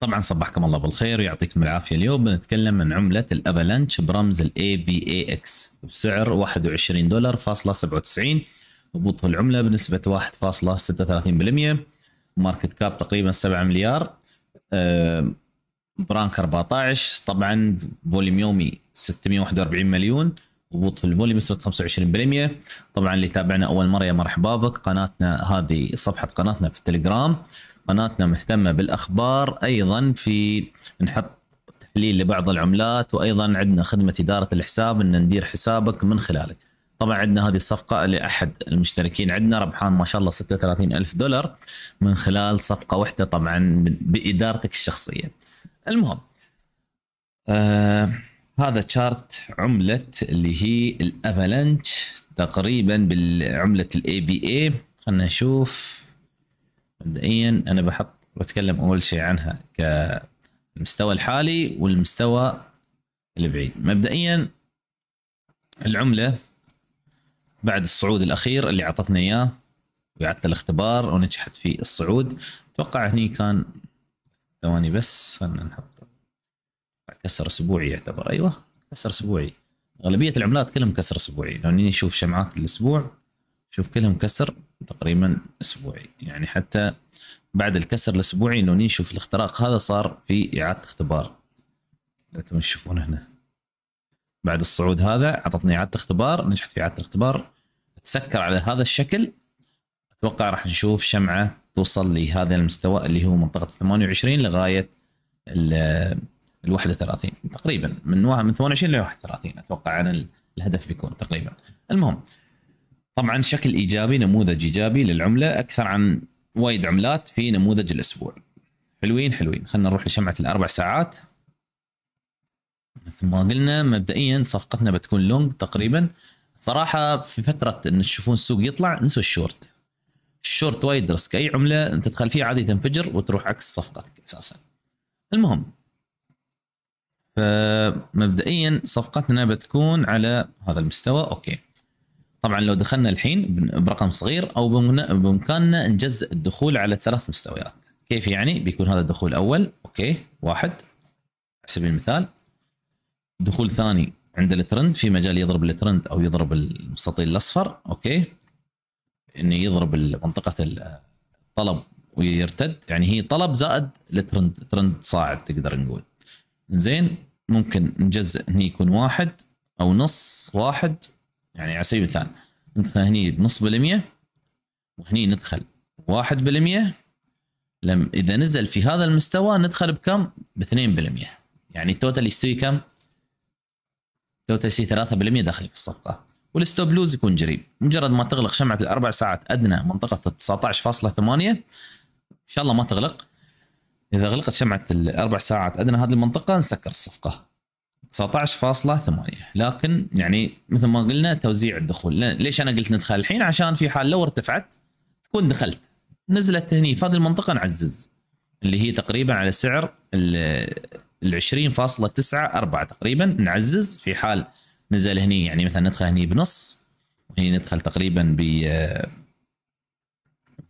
طبعا صبحكم الله بالخير ويعطيكم العافيه اليوم بنتكلم عن عمله الافالانش برمز الاي في اي اكس بسعر 21 دولار فاصلة 97 هبوط في العمله بنسبه 1.36% ماركت كاب تقريبا 7 مليار آه، برانك 14 طبعا فوليوم يومي 641 مليون هبوط في البولي بنسبه 25% طبعا اللي تابعنا اول مره يا مرحبا بك قناتنا هذه صفحه قناتنا في التليجرام قناتنا مهتمه بالاخبار ايضا في نحط تحليل لبعض العملات وايضا عندنا خدمه اداره الحساب ان ندير حسابك من خلالك طبعا عندنا هذه الصفقة لأحد المشتركين عندنا ربحان ما شاء الله 36 ألف دولار من خلال صفقة واحدة طبعا بإدارتك الشخصية المهم آه هذا تشارت عملة اللي هي الافالانش تقريبا بالعملة الاي بي اي خلنا نشوف مبدئيا انا بحط بتكلم اول شيء عنها كالمستوى الحالي والمستوى البعيد مبدئيا العملة بعد الصعود الاخير اللي عطتنا اياه وعدت الاختبار ونجحت في الصعود اتوقع هني كان ثواني بس خلنا نحط كسر اسبوعي يعتبر ايوه كسر اسبوعي اغلبيه العملات كلهم كسر اسبوعي لو اني اشوف شمعات الاسبوع شوف كلهم كسر تقريبا اسبوعي يعني حتى بعد الكسر الاسبوعي لو نشوف الاختراق هذا صار في اعاده اختبار انتم تشوفون هنا بعد الصعود هذا اعطتني اعاده اختبار نجحت في اعاده الاختبار تسكر على هذا الشكل اتوقع راح نشوف شمعه توصل لهذا المستوى اللي هو منطقه 28 لغايه ال 31 تقريبا من من 28 ل 31 اتوقع انا الهدف بيكون تقريبا المهم طبعا شكل ايجابي نموذج ايجابي للعمله اكثر عن وايد عملات في نموذج الاسبوع حلوين حلوين خلينا نروح لشمعه الاربع ساعات مثل ما قلنا مبدئيا صفقتنا بتكون لونج تقريبا صراحه في فتره ان تشوفون السوق يطلع انسوا الشورت الشورت وايد ريسك اي عمله انت تدخل فيها عادي تنفجر وتروح عكس صفقتك اساسا المهم فمبدئيا صفقتنا بتكون على هذا المستوى اوكي طبعا لو دخلنا الحين برقم صغير او بامكاننا نجزء الدخول على ثلاث مستويات كيف يعني بيكون هذا الدخول الاول اوكي واحد على سبيل المثال دخول ثاني عند الترند في مجال يضرب الترند او يضرب المستطيل الاصفر اوكي انه يضرب منطقه الطلب ويرتد يعني هي طلب زائد الترند ترند صاعد تقدر نقول زين ممكن نجزء هني يكون واحد او نص واحد يعني على سبيل المثال ندخل هني بنص بالمية وهني ندخل واحد بالمية لم اذا نزل في هذا المستوى ندخل بكم؟ باثنين بالمية يعني التوتال يستوي كم؟ التوتال يستوي ثلاثة بالمية داخلي في الصفقة والستوب لوز يكون جريب مجرد ما تغلق شمعة الاربع ساعات ادنى منطقة 19.8 ان شاء الله ما تغلق إذا غلقت شمعة الأربع ساعات أدنى هذه المنطقة نسكر الصفقة 19.8 لكن يعني مثل ما قلنا توزيع الدخول ليش أنا قلت ندخل الحين عشان في حال لو ارتفعت تكون دخلت نزلت هني في هذه المنطقة نعزز اللي هي تقريبا على سعر ال 20.94 تقريبا نعزز في حال نزل هني يعني مثلا ندخل هني بنص وهني ندخل تقريبا ب آه،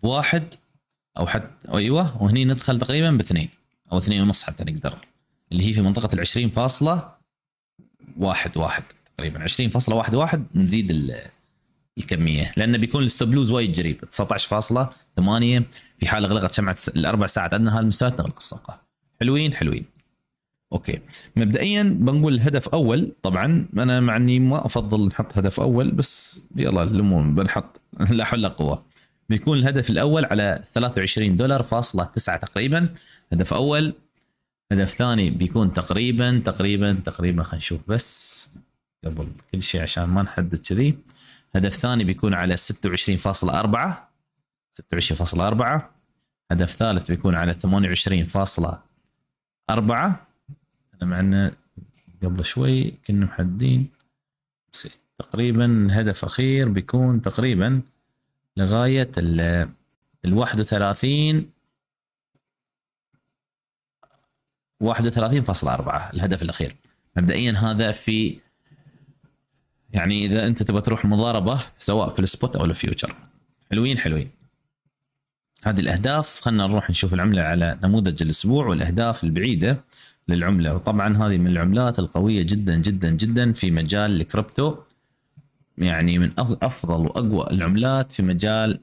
بواحد او حتى أو ايوه وهني ندخل تقريبا باثنين او اثنين ونص حتى نقدر اللي هي في منطقه ال 20 فاصله واحد واحد تقريبا 20 فاصله واحد واحد نزيد الكميه لانه بيكون الستوب لوز وايد قريب 19.8 في حال اغلقت شمعه الاربع ساعات ادنى هالمستويات نغلق الساقه حلوين حلوين اوكي مبدئيا بنقول هدف اول طبعا انا مع اني ما افضل نحط هدف اول بس يلا الامور بنحط لا حول ولا قوه بيكون الهدف الاول على 23 دولار فاصلة 9 تقريبا هدف اول هدف ثاني بيكون تقريبا تقريبا تقريبا خلينا نشوف بس قبل كل شيء عشان ما نحدد كذي هدف ثاني بيكون على 26.4 26.4 هدف ثالث بيكون على 28.4 أربعة أنا معنا قبل شوي كنا محددين تقريبا هدف أخير بيكون تقريبا لغاية ال 31 31.4 الهدف الأخير مبدئيا هذا في يعني إذا أنت تبغى تروح مضاربة سواء في السبوت أو الفيوتشر حلوين حلوين هذه الأهداف خلينا نروح نشوف العملة على نموذج الأسبوع والأهداف البعيدة للعملة وطبعا هذه من العملات القوية جدا جدا جدا في مجال الكريبتو يعني من افضل واقوى العملات في مجال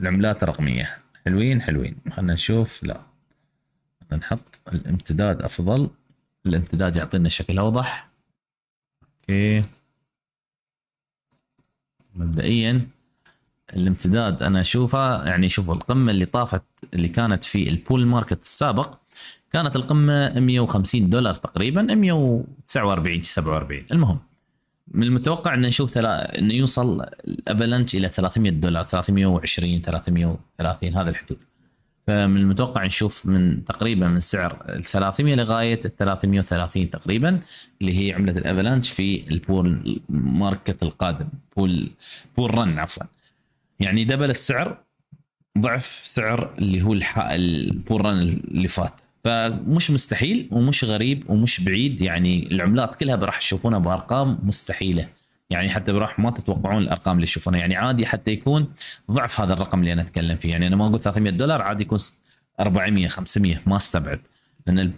العملات الرقميه حلوين حلوين خلينا نشوف لا نحط الامتداد افضل الامتداد يعطينا شكل اوضح اوكي مبدئيا الامتداد انا اشوفه يعني شوفوا القمه اللي طافت اللي كانت في البول ماركت السابق كانت القمه 150 دولار تقريبا 149 47 المهم من المتوقع انه نشوف ثلا... انه يوصل الافلانش الى 300 دولار 320 330 هذا الحدود فمن المتوقع نشوف من تقريبا من سعر ال 300 لغايه ال 330 تقريبا اللي هي عمله الافلانش في البول ماركت القادم بول بول رن عفوا يعني دبل السعر ضعف سعر اللي هو الح... البول رن اللي فات فمش مستحيل ومش غريب ومش بعيد يعني العملات كلها راح تشوفونها بارقام مستحيله يعني حتى راح ما تتوقعون الارقام اللي تشوفونها يعني عادي حتى يكون ضعف هذا الرقم اللي انا اتكلم فيه يعني انا ما اقول 300 دولار عادي يكون 400 500 ما استبعد لان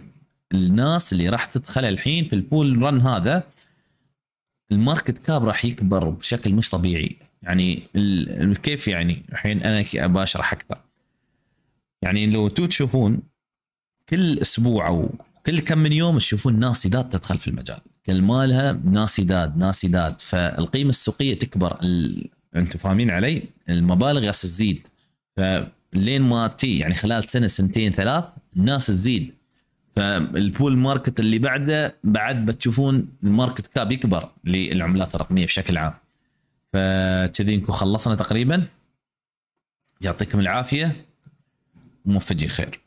الناس اللي راح تدخل الحين في البول رن هذا الماركت كاب راح يكبر بشكل مش طبيعي يعني كيف يعني الحين انا ابى اشرح اكثر يعني لو تو تشوفون كل اسبوع او كل كم من يوم تشوفون ناس سداد تدخل في المجال كل مالها ناس سداد ناس سداد فالقيمه السوقيه تكبر ال... انتم فاهمين علي المبالغ قاس تزيد فلين ما تي يعني خلال سنه سنتين ثلاث الناس تزيد فالبول ماركت اللي بعده بعد بتشوفون الماركت كاب يكبر للعملات الرقميه بشكل عام فكذي نكون خلصنا تقريبا يعطيكم العافيه وموفقين خير